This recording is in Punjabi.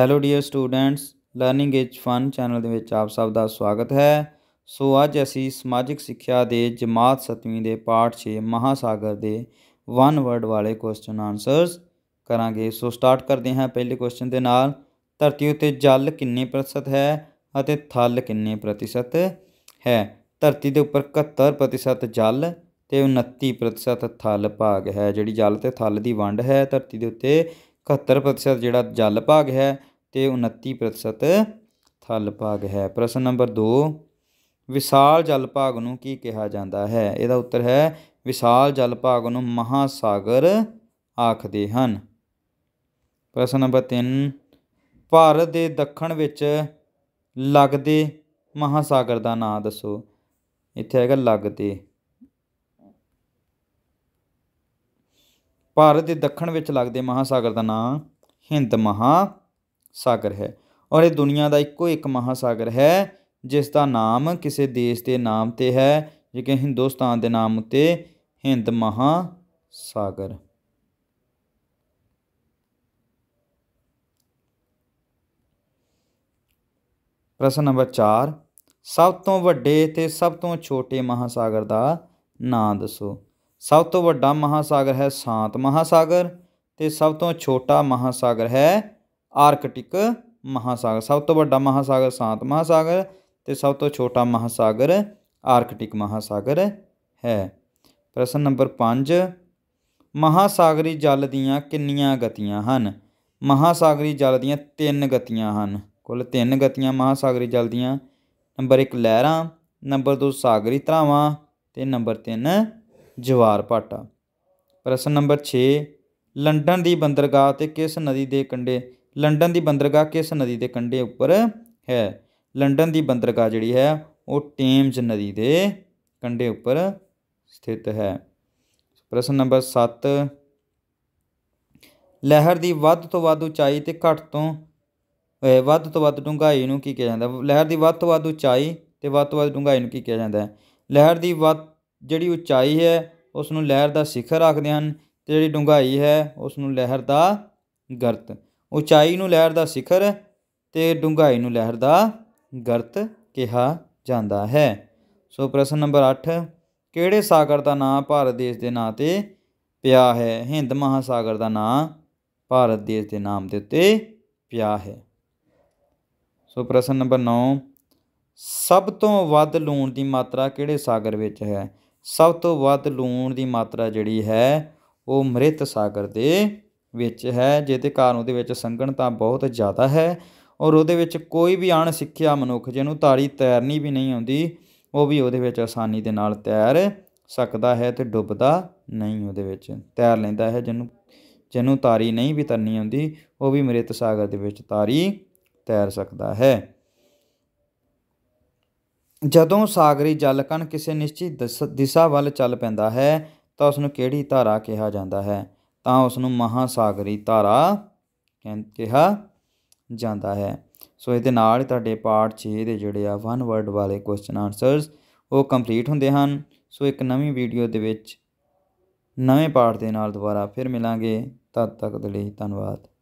hello dear students learning is fun channel ਦੇ ਵਿੱਚ ਆਪ ਸਭ ਦਾ ਸਵਾਗਤ ਹੈ ਸੋ ਅੱਜ ਅਸੀਂ ਸਮਾਜਿਕ ਸਿੱਖਿਆ ਦੇ ਜਮਾਤ 7ਵੀਂ ਦੇ ਪਾਠ 6 ਮਹਾਸਾਗਰ ਦੇ ਵਨ ਵਰਡ ਵਾਲੇ ਕੁਐਸਚਨ ਆਨਸਰਸ ਕਰਾਂਗੇ ਸੋ ਸਟਾਰਟ ਕਰਦੇ ਹਾਂ ਪਹਿਲੇ ਕੁਐਸਚਨ ਦੇ ਨਾਲ ਧਰਤੀ ਉੱਤੇ ਜਲ ਕਿੰਨੇ ਪ੍ਰਤੀਸ਼ਤ ਹੈ ਅਤੇ ਥਲ ਕਿੰਨੇ ਪ੍ਰਤੀਸ਼ਤ ਹੈ ਧਰਤੀ ਦੇ ਉੱਪਰ 71% ਜਲ ਤੇ 29% ਥਲ ਭਾਗ ਹੈ ਜਿਹੜੀ ਜਲ ਤੇ ਥਲ ਦੀ ਵੰਡ ਹੈ ਧਰਤੀ ਦੇ ਉੱਤੇ 71 ਪ੍ਰਤੀਸ਼ਤ ਜਿਹੜਾ ਜਲ ਭਾਗ ਹੈ ਤੇ 29 ਪ੍ਰਤੀਸ਼ਤ ਥਲ ਭਾਗ ਹੈ ਪ੍ਰਸ਼ਨ ਨੰਬਰ 2 ਵਿਸ਼ਾਲ ਜਲ ਭਾਗ ਨੂੰ ਕੀ ਕਿਹਾ ਜਾਂਦਾ ਹੈ ਇਹਦਾ ਉੱਤਰ ਹੈ ਵਿਸ਼ਾਲ ਜਲ ਭਾਗ ਨੂੰ ਮਹਾਸਾਗਰ ਆਖਦੇ ਹਨ ਪ੍ਰਸ਼ਨ ਨੰਬਰ 3 ਭਾਰਤ ਦੇ ਦੱਖਣ ਵਿੱਚ ਲੱਗਦੇ ਮਹਾਸਾਗਰ ਦਾ ਨਾਮ ਦੱਸੋ ਇੱਥੇ ਹੈਗਾ ਲੱਗਦੇ ਭਾਰਤ ਦੇ ਦੱਖਣ ਵਿੱਚ ਲੱਗਦੇ ਮਹਾਸਾਗਰ ਦਾ ਨਾਂ ਹਿੰਦ ਮਹਾਸਾਗਰ ਹੈ ਔਰ ਇਹ ਦੁਨੀਆ ਦਾ ਇੱਕੋ ਇੱਕ ਮਹਾਸਾਗਰ ਹੈ ਜਿਸ ਦਾ ਨਾਮ ਕਿਸੇ ਦੇਸ਼ ਦੇ ਨਾਮ ਤੇ ਹੈ ਜਿਵੇਂ ਹਿੰਦੁਸਤਾਨ ਦੇ ਨਾਮ ਉੱਤੇ ਹਿੰਦ ਮਹਾਸਾਗਰ ਪ੍ਰਸ਼ਨ ਨੰਬਰ 4 ਸਭ ਤੋਂ ਵੱਡੇ ਤੇ ਸਭ ਤੋਂ ਛੋਟੇ ਮਹਾਸਾਗਰ ਦਾ ਨਾਂ ਦੱਸੋ ਸਭ ਤੋਂ ਵੱਡਾ ਮਹਾਸਾਗਰ ਹੈ ਸ਼ਾਂਤ ਮਹਾਸਾਗਰ ਤੇ ਸਭ ਤੋਂ ਛੋਟਾ ਮਹਾਸਾਗਰ ਹੈ ਆਰਕਟਿਕ ਮਹਾਸਾਗਰ ਸਭ ਤੋਂ ਵੱਡਾ ਮਹਾਸਾਗਰ ਸ਼ਾਂਤ ਮਹਾਸਾਗਰ ਤੇ ਸਭ ਤੋਂ ਛੋਟਾ ਮਹਾਸਾਗਰ ਆਰਕਟਿਕ ਮਹਾਸਾਗਰ ਹੈ ਪ੍ਰਸ਼ਨ ਨੰਬਰ 5 ਮਹਾਸਾਗਰੀ ਜਲ ਦੀਆਂ ਕਿੰਨੀਆਂ ਗਤੀਆਂ ਹਨ ਮਹਾਸਾਗਰੀ ਜਲ ਦੀਆਂ ਤਿੰਨ ਗਤੀਆਂ ਹਨ ਕੁੱਲ ਤਿੰਨ ਗਤੀਆਂ ਮਹਾਸਾਗਰੀ ਜਲ ਦੀਆਂ ਨੰਬਰ 1 ਲਹਿਰਾਂ ਨੰਬਰ 2 ਸਾਗਰੀ ਧਰਾਵਾਂ ਤੇ ਨੰਬਰ 3 ਜਵਾਰ ਭਾਟਾ ਪ੍ਰਸ਼ਨ ਨੰਬਰ 6 ਲੰਡਨ ਦੀ ਬੰਦਰਗਾਹ ਤੇ ਕਿਸ ਨਦੀ ਦੇ ਕੰਢੇ ਲੰਡਨ ਦੀ ਬੰਦਰਗਾਹ ਕਿਸ ਨਦੀ ਦੇ ਕੰਢੇ ਉੱਪਰ ਹੈ ਲੰਡਨ ਦੀ ਬੰਦਰਗਾਹ ਜਿਹੜੀ ਹੈ ਉਹ ਟੇਮਜ਼ ਨਦੀ ਦੇ ਕੰਢੇ ਉੱਪਰ ਸਥਿਤ ਹੈ ਪ੍ਰਸ਼ਨ ਨੰਬਰ 7 ਲਹਿਰ ਦੀ ਵੱਧ ਤੋਂ ਵੱਧ ਉਚਾਈ ਤੇ ਘੱਟ ਤੋਂ ਵੱਧ ਤੋਂ ਵੱਧ ਡੂੰਘਾਈ ਨੂੰ ਕੀ ਕਿਹਾ ਜਾਂਦਾ ਲਹਿਰ ਦੀ ਵੱਧ ਤੋਂ ਵੱਧ ਉਚਾਈ ਤੇ ਵੱਧ ਤੋਂ ਵੱਧ ਡੂੰਘਾਈ ਨੂੰ ਕੀ ਕਿਹਾ ਜਾਂਦਾ ਲਹਿਰ ਦੀ ਵੱਧ ਜਿਹੜੀ ਉਚਾਈ ਹੈ ਉਸ ਨੂੰ ਲਹਿਰ ਦਾ ਸਿਖਰ ਆਖਦੇ ਹਨ ਤੇ ਜਿਹੜੀ ਡੂੰਘਾਈ ਹੈ ਉਸ ਨੂੰ ਲਹਿਰ ਦਾ ਗਰਤ ਉਚਾਈ ਨੂੰ ਲਹਿਰ ਦਾ ਸਿਖਰ ਤੇ ਡੂੰਘਾਈ ਨੂੰ ਲਹਿਰ ਦਾ ਗਰਤ ਕਿਹਾ ਜਾਂਦਾ ਹੈ ਸੋ ਪ੍ਰਸ਼ਨ ਨੰਬਰ 8 ਕਿਹੜੇ ਸਾਗਰ ਦਾ ਨਾਮ ਭਾਰਤ ਦੇਸ਼ ਦੇ ਨਾਂ ਤੇ ਪਿਆ ਹੈ ਹਿੰਦ ਮਹਾਸਾਗਰ ਦਾ ਨਾਮ ਭਾਰਤ ਦੇਸ਼ ਦੇ ਨਾਮ ਦੇ ਉੱਤੇ ਪਿਆ ਹੈ ਸੋ ਪ੍ਰਸ਼ਨ ਨੰਬਰ 9 ਸਭ ਤੋਂ ਵੱਧ ਲੂਣ ਦੀ ਮਾਤਰਾ ਕਿਹੜੇ ਸਾਗਰ ਵਿੱਚ ਹੈ ਸਭ ਤੋਂ ਵੱਧ ਲੂਣ ਦੀ ਮਾਤਰਾ ਜਿਹੜੀ ਹੈ ਉਹ ਮ੍ਰਿਤ ਸਾਗਰ ਦੇ ਵਿੱਚ ਹੈ ਜਿਹਦੇ ਕਾਰਨ ਉਹਦੇ ਵਿੱਚ ਸੰਗਣਤਾ ਬਹੁਤ ਜ਼ਿਆਦਾ ਹੈ ਔਰ ਉਹਦੇ ਵਿੱਚ ਕੋਈ ਵੀ ਅਣ ਸਿੱਖਿਆ ਮਨੁੱਖ ਜਿਹਨੂੰ ਤਾਰੀ ਤੈਰਨੀ ਵੀ ਨਹੀਂ ਆਉਂਦੀ ਉਹ ਵੀ ਉਹਦੇ ਵਿੱਚ ਆਸਾਨੀ ਦੇ ਨਾਲ ਤੈਰ ਸਕਦਾ ਹੈ ਤੇ ਡੁੱਬਦਾ ਨਹੀਂ ਉਹਦੇ ਵਿੱਚ ਤੈਰ ਲੈਂਦਾ ਹੈ ਜਿਹਨੂੰ ਜਿਹਨੂੰ ਤਾਰੀ ਨਹੀਂ ਵੀ ਤਰਨੀ ਆਉਂਦੀ ਉਹ ਵੀ ਮ੍ਰਿਤ ਸਾਗਰ ਦੇ ਵਿੱਚ ਤਾਰੀ ਤੈਰ ਸਕਦਾ ਹੈ ਜਦੋਂ ਸਾਗਰੀ ਜਲ ਕਣ ਕਿਸੇ ਨਿਸ਼ਚਿਤ ਦਿਸ਼ਾ ਵੱਲ ਚੱਲ ਪੈਂਦਾ ਹੈ ਤਾਂ ਉਸ ਨੂੰ ਕਿਹੜੀ ਧਾਰਾ ਕਿਹਾ ਜਾਂਦਾ ਹੈ ਤਾਂ ਉਸ ਨੂੰ ਮਹਾਸਾਗਰੀ ਧਾਰਾ ਕਿਹਾ ਜਾਂਦਾ ਹੈ ਸੋ ਇਹਦੇ ਨਾਲ ਤੁਹਾਡੇ ਪਾਠ 6 ਦੇ ਜਿਹੜੇ ਆ ਵਨ ਵਰਡ ਵਾਲੇ ਕੁਐਸਚਨ ਆਨਸਰਸ ਉਹ ਕੰਪਲੀਟ ਹੁੰਦੇ ਹਨ ਸੋ ਇੱਕ ਨਵੀਂ ਵੀਡੀਓ ਦੇ ਵਿੱਚ ਨਵੇਂ ਪਾਠ ਦੇ ਨਾਲ ਦੁਬਾਰਾ ਫਿਰ ਮਿਲਾਂਗੇ ਤਦ ਤੱਕ ਦੇ ਲਈ ਧੰਨਵਾਦ